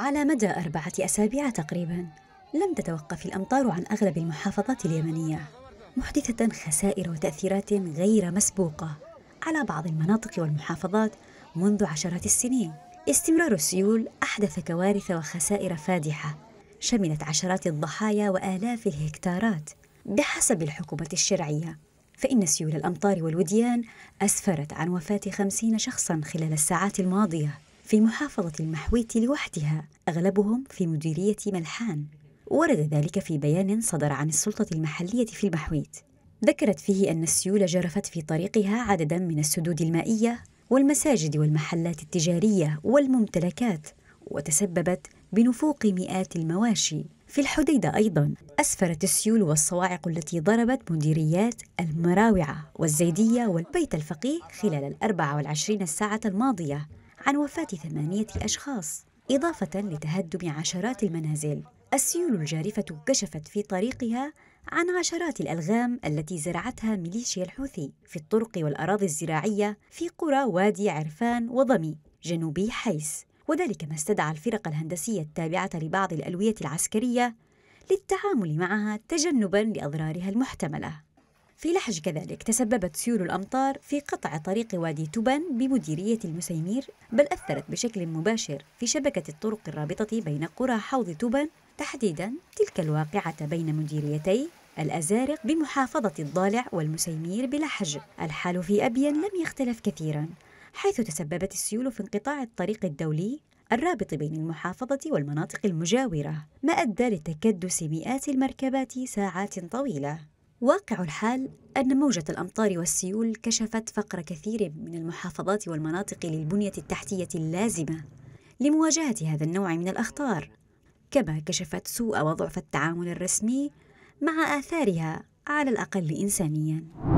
على مدى أربعة أسابيع تقريبا لم تتوقف الأمطار عن أغلب المحافظات اليمنية محدثة خسائر وتأثيرات غير مسبوقة على بعض المناطق والمحافظات منذ عشرات السنين استمرار السيول أحدث كوارث وخسائر فادحة شملت عشرات الضحايا وآلاف الهكتارات بحسب الحكومة الشرعية فإن سيول الأمطار والوديان أسفرت عن وفاة خمسين شخصا خلال الساعات الماضية في محافظة المحويت لوحدها أغلبهم في مديرية ملحان ورد ذلك في بيان صدر عن السلطة المحلية في المحويت ذكرت فيه أن السيول جرفت في طريقها عددا من السدود المائية والمساجد والمحلات التجارية والممتلكات وتسببت بنفوق مئات المواشي في الحديدة أيضا أسفرت السيول والصواعق التي ضربت مديريات المراوعة والزيدية والبيت الفقيه خلال الأربع والعشرين الساعة الماضية عن وفاة ثمانية أشخاص إضافة لتهدم عشرات المنازل السيول الجارفة كشفت في طريقها عن عشرات الألغام التي زرعتها ميليشيا الحوثي في الطرق والأراضي الزراعية في قرى وادي عرفان وضمي جنوبي حيس وذلك ما استدعى الفرق الهندسية التابعة لبعض الألوية العسكرية للتعامل معها تجنبا لأضرارها المحتملة في لحج كذلك تسببت سيول الأمطار في قطع طريق وادي توبان بمديرية المسيمير بل أثرت بشكل مباشر في شبكة الطرق الرابطة بين قرى حوض توبان تحديدا تلك الواقعة بين مديريتي الأزارق بمحافظة الضالع والمسيمير بلحج الحال في أبين لم يختلف كثيرا حيث تسببت السيول في انقطاع الطريق الدولي الرابط بين المحافظة والمناطق المجاورة ما أدى لتكدس مئات المركبات ساعات طويلة واقع الحال أن موجة الأمطار والسيول كشفت فقر كثير من المحافظات والمناطق للبنية التحتية اللازمة لمواجهة هذا النوع من الأخطار، كما كشفت سوء وضعف التعامل الرسمي مع آثارها على الأقل إنسانياً.